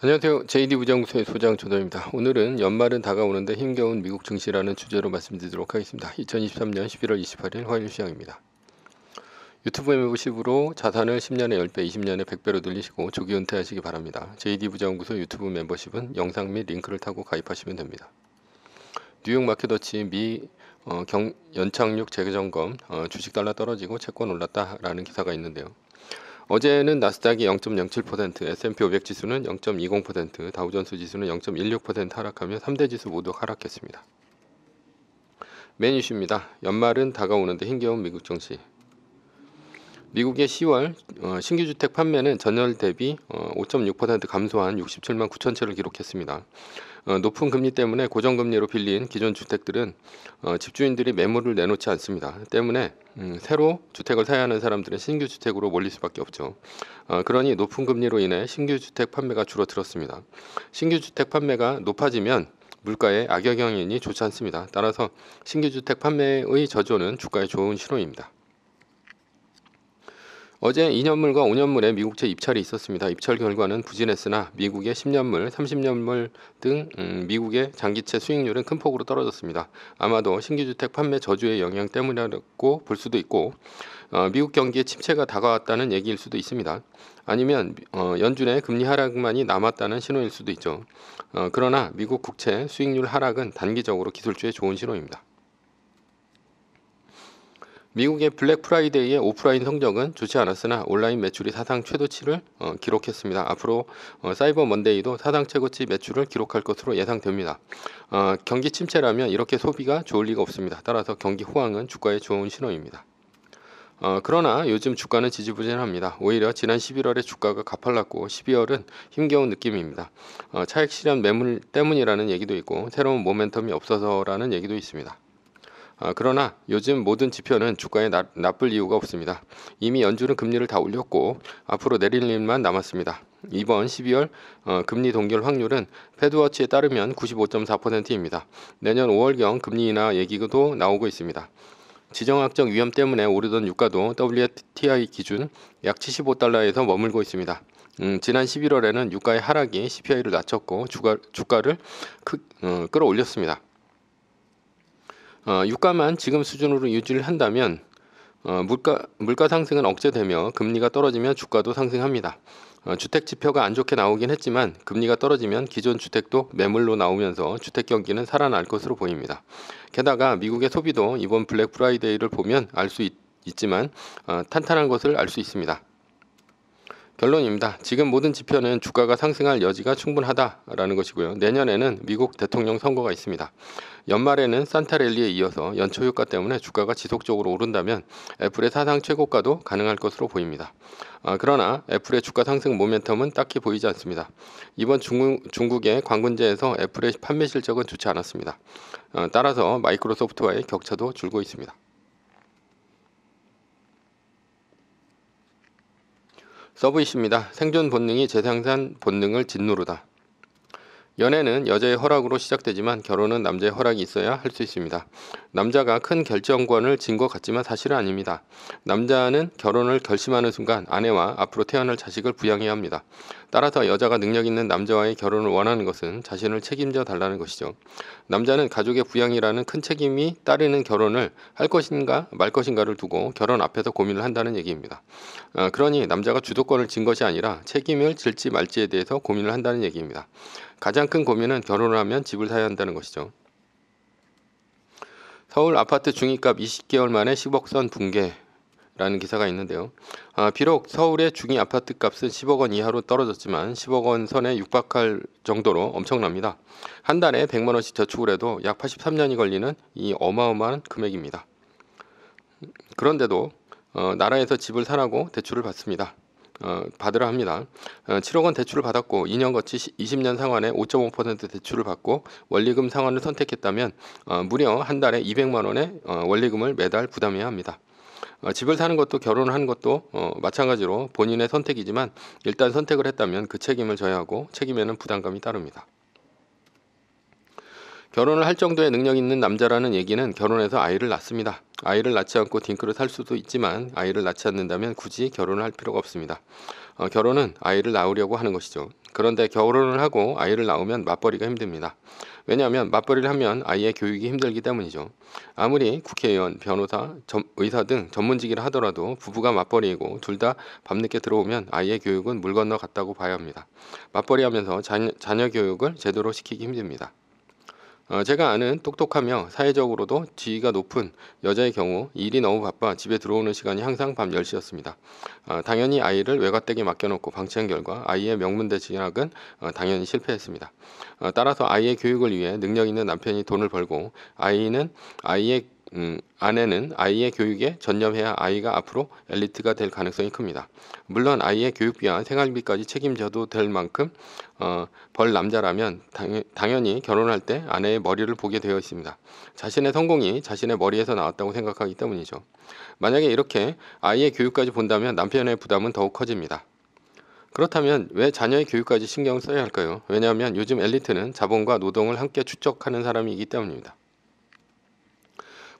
안녕하세요. JD 부정수의 소장 조정입니다 오늘은 연말은 다가오는데 힘겨운 미국 증시라는 주제로 말씀드리도록 하겠습니다. 2023년 11월 28일 화요일 시장입니다. 유튜브 멤버십으로 자산을 10년에 10배, 20년에 100배로 늘리시고 조기 은퇴하시기 바랍니다. JD 부자연구소 유튜브 멤버십은 영상 및 링크를 타고 가입하시면 됩니다. 뉴욕 마켓워치 미 어, 경, 연착륙 재점검 개 어, 주식 달러 떨어지고 채권 올랐다라는 기사가 있는데요. 어제는 나스닥이 0.07%, S&P 500 지수는 0.20%, 다우존스 지수는 0.16% 하락하며 3대 지수 모두 하락했습니다. 맨뉴슈입니다 연말은 다가오는데 힘겨운 미국 정시. 미국의 10월 어, 신규 주택 판매는 전월 대비 어, 5.6% 감소한 67만 9천 채를 기록했습니다. 어, 높은 금리 때문에 고정금리로 빌린 기존 주택들은 어, 집주인들이 매물을 내놓지 않습니다. 때문에 음, 새로 주택을 사야 하는 사람들은 신규 주택으로 몰릴 수밖에 없죠. 어, 그러니 높은 금리로 인해 신규 주택 판매가 줄어들었습니다. 신규 주택 판매가 높아지면 물가에 악영향이 좋지 않습니다. 따라서 신규 주택 판매의 저조는 주가에 좋은 신호입니다. 어제 2년물과 5년물의 미국채 입찰이 있었습니다. 입찰 결과는 부진했으나 미국의 10년물, 30년물 등 음, 미국의 장기채 수익률은 큰 폭으로 떨어졌습니다. 아마도 신규주택 판매 저주의 영향 때문이라고 볼 수도 있고 어, 미국 경기의 침체가 다가왔다는 얘기일 수도 있습니다. 아니면 어, 연준의 금리 하락만이 남았다는 신호일 수도 있죠. 어, 그러나 미국 국채 수익률 하락은 단기적으로 기술주의 좋은 신호입니다. 미국의 블랙 프라이데이의 오프라인 성적은 좋지 않았으나 온라인 매출이 사상 최고치를 어, 기록했습니다. 앞으로 어, 사이버 먼데이도 사상 최고치 매출을 기록할 것으로 예상됩니다. 어, 경기 침체라면 이렇게 소비가 좋을 리가 없습니다. 따라서 경기 호황은 주가에 좋은 신호입니다. 어, 그러나 요즘 주가는 지지부진합니다. 오히려 지난 11월에 주가가 가팔랐고 12월은 힘겨운 느낌입니다. 어, 차익 실현 매물 때문이라는 얘기도 있고 새로운 모멘텀이 없어서라는 얘기도 있습니다. 아, 그러나 요즘 모든 지표는 주가에 나, 나쁠 이유가 없습니다. 이미 연준은 금리를 다 올렸고 앞으로 내릴 일만 남았습니다. 이번 12월 어, 금리 동결 확률은 패드워치에 따르면 95.4%입니다. 내년 5월경 금리 인하 얘기도 나오고 있습니다. 지정학적 위험 때문에 오르던 유가도 WTI 기준 약 75달러에서 머물고 있습니다. 음, 지난 11월에는 유가의 하락이 CPI를 낮췄고 주가, 주가를 크, 어, 끌어올렸습니다. 어, 유가만 지금 수준으로 유지를 한다면 어, 물가 물가 상승은 억제되며 금리가 떨어지면 주가도 상승합니다. 어, 주택 지표가 안 좋게 나오긴 했지만 금리가 떨어지면 기존 주택도 매물로 나오면서 주택 경기는 살아날 것으로 보입니다. 게다가 미국의 소비도 이번 블랙 프라이데이를 보면 알 수 있지만 어, 탄탄한 것을 알 수 있습니다. 결론입니다. 지금 모든 지표는 주가가 상승할 여지가 충분하다라는 것이고요. 내년에는 미국 대통령 선거가 있습니다. 연말에는 산타랠리에 이어서 연초 효과 때문에 주가가 지속적으로 오른다면 애플의 사상 최고가도 가능할 것으로 보입니다. 아, 그러나 애플의 주가 상승 모멘텀은 딱히 보이지 않습니다. 이번 중국, 중국의 관군제에서 애플의 판매 실적은 좋지 않았습니다. 아, 따라서 마이크로소프트와의 격차도 줄고 있습니다. 서브이십니다. 생존 본능이 재생산 본능을 짓누르다. 연애는 여자의 허락으로 시작되지만 결혼은 남자의 허락이 있어야 할 수 있습니다. 남자가 큰 결정권을 진 것 같지만 사실은 아닙니다. 남자는 결혼을 결심하는 순간 아내와 앞으로 태어날 자식을 부양해야 합니다. 따라서 여자가 능력 있는 남자와의 결혼을 원하는 것은 자신을 책임져 달라는 것이죠. 남자는 가족의 부양이라는 큰 책임이 따르는 결혼을 할 것인가 말 것인가를 두고 결혼 앞에서 고민을 한다는 얘기입니다. 어, 그러니 남자가 주도권을 진 것이 아니라 책임을 질지 말지에 대해서 고민을 한다는 얘기입니다. 가장 큰 고민은 결혼을 하면 집을 사야 한다는 것이죠. 서울 아파트 중위값 20개월 만에 10억 선 붕괴 라는 기사가 있는데요. 아, 비록 서울의 중위 아파트 값은 10억 원 이하로 떨어졌지만 10억 원 선에 육박할 정도로 엄청납니다. 한 달에 100만 원씩 저축을 해도 약 83년이 걸리는 이 어마어마한 금액입니다. 그런데도 어, 나라에서 집을 사라고 대출을 받습니다. 어, 받으라 합니다. 어, 7억 원 대출을 받았고 2년 거치 20년 상환에 5.5% 대출을 받고 원리금 상환을 선택했다면 어, 무려 한 달에 200만 원의 어, 원리금을 매달 부담해야 합니다. 어, 집을 사는 것도 결혼을 하는 것도 어, 마찬가지로 본인의 선택이지만 일단 선택을 했다면 그 책임을 져야 하고 책임에는 부담감이 따릅니다. 결혼을 할 정도의 능력 있는 남자라는 얘기는 결혼해서 아이를 낳습니다. 아이를 낳지 않고 딩크를 살 수도 있지만 아이를 낳지 않는다면 굳이 결혼을 할 필요가 없습니다. 어, 결혼은 아이를 낳으려고 하는 것이죠. 그런데 결혼을 하고 아이를 낳으면 맞벌이가 힘듭니다. 왜냐하면 맞벌이를 하면 아이의 교육이 힘들기 때문이죠. 아무리 국회의원, 변호사, 점, 의사 등 전문직이라 하더라도 부부가 맞벌이이고 둘 다 밤늦게 들어오면 아이의 교육은 물 건너 갔다고 봐야 합니다. 맞벌이하면서 자녀, 자녀 교육을 제대로 시키기 힘듭니다. 어, 제가 아는 똑똑하며 사회적으로도 지위가 높은 여자의 경우 일이 너무 바빠 집에 들어오는 시간이 항상 밤 10시였습니다. 어, 당연히 아이를 외갓댁에 맡겨놓고 방치한 결과 아이의 명문대 진학은 어, 당연히 실패했습니다. 어, 따라서 아이의 교육을 위해 능력 있는 남편이 돈을 벌고 아이는 아이의 음, 아내는 아이의 교육에 전념해야 아이가 앞으로 엘리트가 될 가능성이 큽니다. 물론 아이의 교육비와 생활비까지 책임져도 될 만큼 어, 벌 남자라면 당연, 히 결혼할 때 아내의 머리를 보게 되어 있습니다. 자신의 성공이 자신의 머리에서 나왔다고 생각하기 때문이죠. 만약에 이렇게 아이의 교육까지 본다면 남편의 부담은 더욱 커집니다. 그렇다면 왜 자녀의 교육까지 신경 써야 할까요? 왜냐하면 요즘 엘리트는 자본과 노동을 함께 추적하는 사람이기 때문입니다.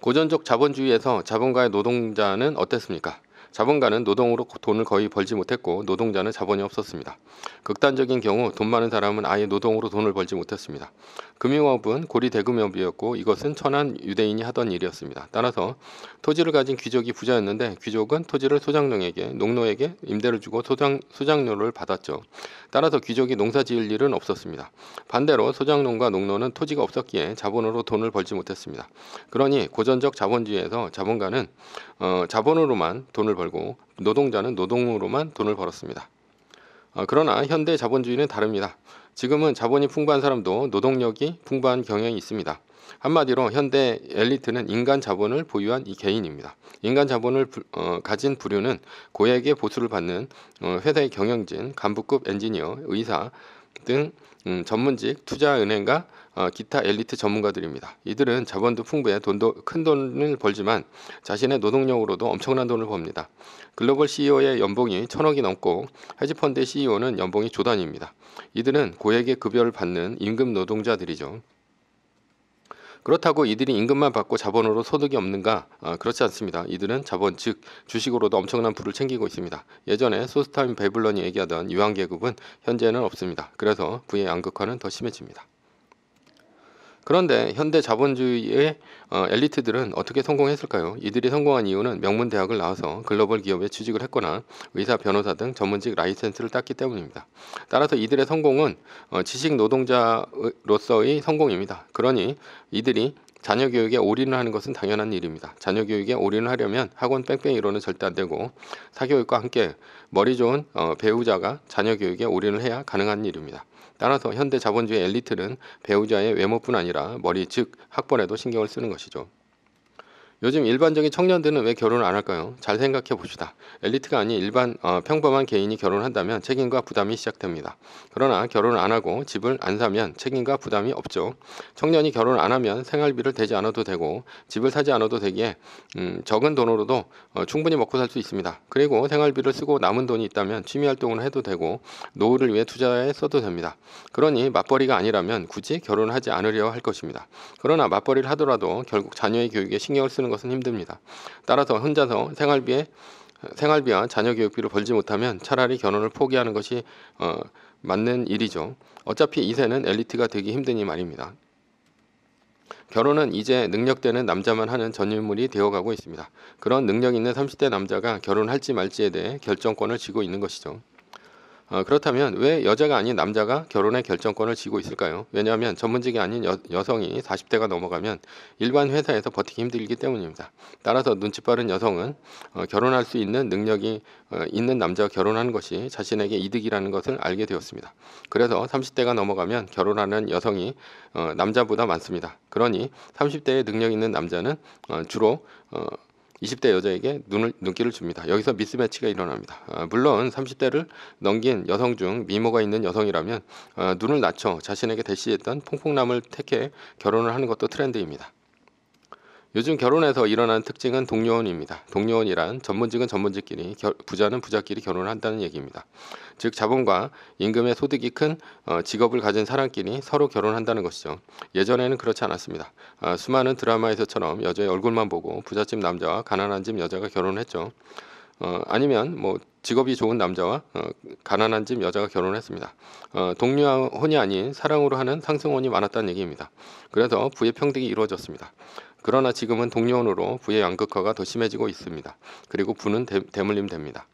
고전적 자본주의에서 자본가의 노동자는 어땠습니까? 자본가는 노동으로 돈을 거의 벌지 못했고 노동자는 자본이 없었습니다. 극단적인 경우 돈 많은 사람은 아예 노동으로 돈을 벌지 못했습니다. 금융업은 고리 대금업이었고 이것은 천한 유대인이 하던 일이었습니다. 따라서 토지를 가진 귀족이 부자였는데 귀족은 토지를 소장농에게 농노에게 임대를 주고 소장, 소장료를 받았죠. 따라서 귀족이 농사 지을 일은 없었습니다. 반대로 소장농과 농노는 토지가 없었기에 자본으로 돈을 벌지 못했습니다. 그러니 고전적 자본주의에서 자본가는 어, 자본으로만 돈을 벌고 노동자는 노동으로만 돈을 벌었습니다. 아, 그러나 현대 자본주의는 다릅니다. 지금은 자본이 풍부한 사람도 노동력이 풍부한 경향이 있습니다. 한마디로 현대 엘리트는 인간 자본을 보유한 이 개인입니다. 인간 자본을 부, 어, 가진 부류는 고액의 보수를 받는 어, 회사의 경영진, 간부급 엔지니어, 의사 등 음, 전문직, 투자은행가 어, 기타 엘리트 전문가들입니다. 이들은 자본도 풍부해 돈도 큰 돈을 벌지만 자신의 노동력으로도 엄청난 돈을 법니다. 글로벌 CEO의 연봉이 천억이 넘고 헤지펀드의 CEO는 연봉이 조단입니다. 이들은 고액의 급여를 받는 임금 노동자들이죠. 그렇다고 이들이 임금만 받고 자본으로 소득이 없는가? 아, 그렇지 않습니다. 이들은 자본 즉 주식으로도 엄청난 부를 챙기고 있습니다. 예전에 소스타인 베블런이 얘기하던 유한 계급은 현재는 없습니다. 그래서 부의 양극화는 더 심해집니다. 그런데 현대 자본주의의 어, 엘리트들은 어떻게 성공했을까요? 이들이 성공한 이유는 명문 대학을 나와서 글로벌 기업에 취직을 했거나 의사, 변호사 등 전문직 라이센스를 땄기 때문입니다. 따라서 이들의 성공은 어, 지식 노동자로서의 성공입니다. 그러니 이들이 자녀 교육에 올인을 하는 것은 당연한 일입니다. 자녀 교육에 올인을 하려면 학원 뺑뺑이로는 절대 안 되고 사교육과 함께 머리 좋은 어, 배우자가 자녀 교육에 올인을 해야 가능한 일입니다. 따라서 현대 자본주의 엘리트는 배우자의 외모뿐 아니라 머리 즉 학벌에도 신경을 쓰는 것이죠. 요즘 일반적인 청년들은 왜 결혼을 안 할까요? 잘 생각해 봅시다. 엘리트가 아닌 일반 어, 평범한 개인이 결혼한다면 책임과 부담이 시작됩니다. 그러나 결혼을 안 하고 집을 안 사면 책임과 부담이 없죠. 청년이 결혼을 안 하면 생활비를 대지 않아도 되고 집을 사지 않아도 되기에 음, 적은 돈으로도 어, 충분히 먹고 살 수 있습니다. 그리고 생활비를 쓰고 남은 돈이 있다면 취미 활동을 해도 되고 노후를 위해 투자해 써도 됩니다. 그러니 맞벌이가 아니라면 굳이 결혼하지 않으려 할 것입니다. 그러나 맞벌이를 하더라도 결국 자녀의 교육에 신경을 쓰는 해는 것은 힘듭니다. 따라서 혼자서 생활비에 생활비와 자녀 교육비를 벌지 못하면 차라리 결혼을 포기하는 것이 어, 맞는 일이죠. 어차피 이세는 엘리트가 되기 힘드니 말입니다. 결혼은 이제 능력되는 남자만 하는 전유물이 되어가고 있습니다. 그런 능력 있는 30대 남자가 결혼할지 말지에 대해 결정권을 쥐고 있는 것이죠. 어, 그렇다면 왜 여자가 아닌 남자가 결혼의 결정권을 쥐고 있을까요? 왜냐하면 전문직이 아닌 여, 성이 40대가 넘어가면 일반 회사에서 버티기 힘들기 때문입니다. 따라서 눈치 빠른 여성은 어, 결혼할 수 있는 능력이 어, 있는 남자와 결혼하는 것이 자신에게 이득이라는 것을 알게 되었습니다. 그래서 30대가 넘어가면 결혼하는 여성이 어, 남자보다 많습니다. 그러니 3 0대의 능력 있는 남자는 어, 주로 어, 20대 여자에게 눈을, 눈길을 줍니다. 여기서 미스매치가 일어납니다. 어, 물론 30대를 넘긴 여성 중 미모가 있는 여성이라면 어, 눈을 낮춰 자신에게 대시했던 퐁퐁남을 택해 결혼을 하는 것도 트렌드입니다. 요즘 결혼해서 일어나는 특징은 동료원입니다. 동료원이란 전문직은 전문직끼리, 결, 부자는 부자끼리 결혼을 한다는 얘기입니다. 즉 자본과 임금의 소득이 큰 어, 직업을 가진 사람끼리 서로 결혼한다는 것이죠. 예전에는 그렇지 않았습니다. 아, 수많은 드라마에서처럼 여자의 얼굴만 보고 부잣집 남자와 가난한 집 여자가 결혼했죠. 어, 아니면 뭐 직업이 좋은 남자와 어, 가난한 집 여자가 결혼했습니다. 어, 동료혼이 아닌 사랑으로 하는 상승혼이 많았다는 얘기입니다. 그래서 부의 평등이 이루어졌습니다. 그러나 지금은 동료원으로 부의 양극화가 더 심해지고 있습니다. 그리고 부는 대, 물림됩니다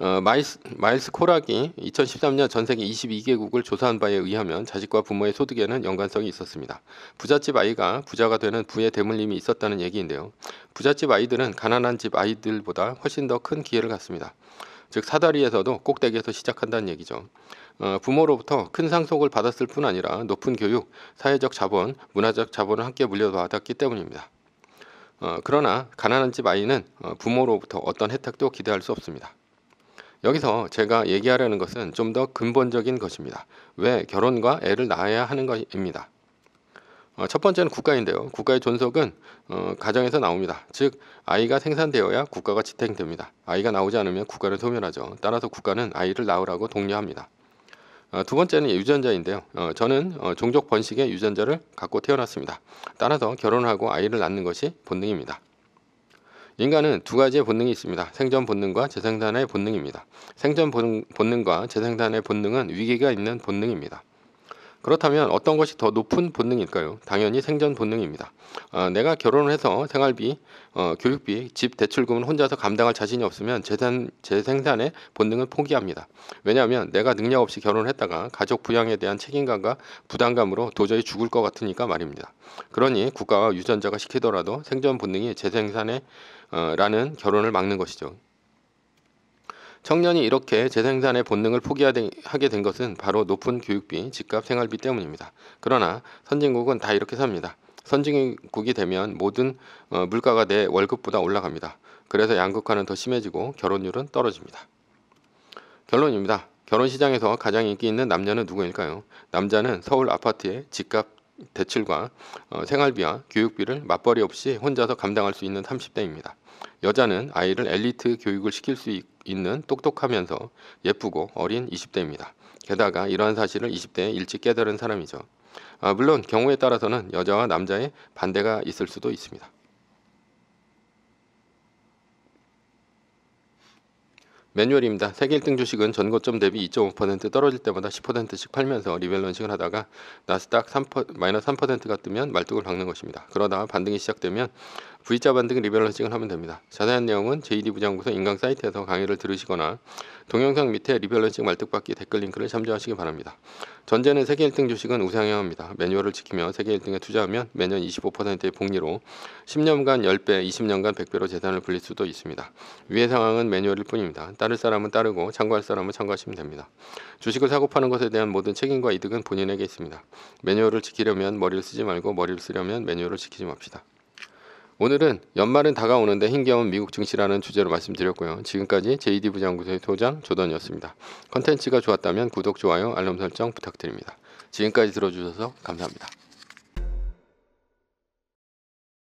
어, 마이스, 마일스 코락이 2013년 전 세계 22개국을 조사한 바에 의하면 자식과 부모의 소득에는 연관성이 있었습니다. 부잣집 아이가 부자가 되는 부의 대물림이 있었다는 얘기인데요. 부잣집 아이들은 가난한 집 아이들보다 훨씬 더 큰 기회를 갖습니다. 즉 사다리에서도 꼭대기에서 시작한다는 얘기죠. 어, 부모로부터 큰 상속을 받았을 뿐 아니라 높은 교육, 사회적 자본, 문화적 자본을 함께 물려받았기 때문입니다. 어, 그러나 가난한 집 아이는 어, 부모로부터 어떤 혜택도 기대할 수 없습니다. 여기서 제가 얘기하려는 것은 좀 더 근본적인 것입니다. 왜 결혼과 애를 낳아야 하는 것입니다. 어, 첫 번째는 국가인데요. 국가의 존속은 어, 가정에서 나옵니다. 즉 아이가 생산되어야 국가가 지탱됩니다. 아이가 나오지 않으면 국가를 소멸하죠. 따라서 국가는 아이를 낳으라고 독려합니다. 어, 두 번째는 유전자인데요. 어, 저는 어, 종족 번식의 유전자를 갖고 태어났습니다. 따라서 결혼하고 아이를 낳는 것이 본능입니다. 인간은 두 가지의 본능이 있습니다. 생존 본능과 재생산의 본능입니다. 생존 본능과 재생산의 본능은 위기가 있는 본능입니다. 그렇다면 어떤 것이 더 높은 본능일까요? 당연히 생존 본능입니다. 어, 내가 결혼을 해서 생활비, 어, 교육비, 집 대출금을 혼자서 감당할 자신이 없으면 재산, 재생산의 본능을 포기합니다. 왜냐하면 내가 능력 없이 결혼을 했다가 가족 부양에 대한 책임감과 부담감으로 도저히 죽을 것 같으니까 말입니다. 그러니 국가와 유전자가 시키더라도 생존 본능이 재생산에 어, 라는 결혼을 막는 것이죠. 청년이 이렇게 재생산의 본능을 포기하게 된 것은 바로 높은 교육비, 집값, 생활비 때문입니다. 그러나 선진국은 다 이렇게 삽니다. 선진국이 되면 모든 어, 물가가 내 월급보다 올라갑니다. 그래서 양극화는 더 심해지고 결혼율은 떨어집니다. 결론입니다. 결혼 시장에서 가장 인기 있는 남녀는 누구일까요? 남자는 서울 아파트의 집값 대출과 어, 생활비와 교육비를 맞벌이 없이 혼자서 감당할 수 있는 30대입니다. 여자는 아이를 엘리트 교육을 시킬 수 있는 똑똑하면서 예쁘고 어린 20대입니다. 게다가 이러한 사실을 20대에 일찍 깨달은 사람이죠. 아, 물론 경우에 따라서는 여자와 남자의 반대가 있을 수도 있습니다. 매뉴얼입니다. 세계 1등 주식은 전고점 대비 2.5% 떨어질 때마다 10%씩 팔면서 리밸런싱을 하다가 나스닥 3%, 마이너스 3%가 뜨면 말뚝을 박는 것입니다. 그러다 반등이 시작되면 V자 반등 리밸런싱을 하면 됩니다. 자세한 내용은 JD 부장부서 인강 사이트에서 강의를 들으시거나 동영상 밑에 리밸런싱 말뚝박기 댓글 링크를 참조하시기 바랍니다. 전제는 세계 1등 주식은 우상향합니다. 매뉴얼을 지키며 세계 1등에 투자하면 매년 25%의 복리로 10년간 10배, 20년간 100배로 재산을 불릴 수도 있습니다. 위의 상황은 매뉴얼일 뿐입니다. 따를 사람은 따르고 참고할 사람은 참고하시면 됩니다. 주식을 사고 파는 것에 대한 모든 책임과 이득은 본인에게 있습니다. 매뉴얼을 지키려면 머리를 쓰지 말고 머리를 쓰려면 매뉴얼을 지키지 맙시다. 오늘은 연말은 다가오는데 힘겨운 미국 증시라는 주제로 말씀드렸고요. 지금까지 JD 부장구소의 소장 조던이었습니다. 컨텐츠가 좋았다면 구독, 좋아요, 알람 설정 부탁드립니다. 지금까지 들어주셔서 감사합니다.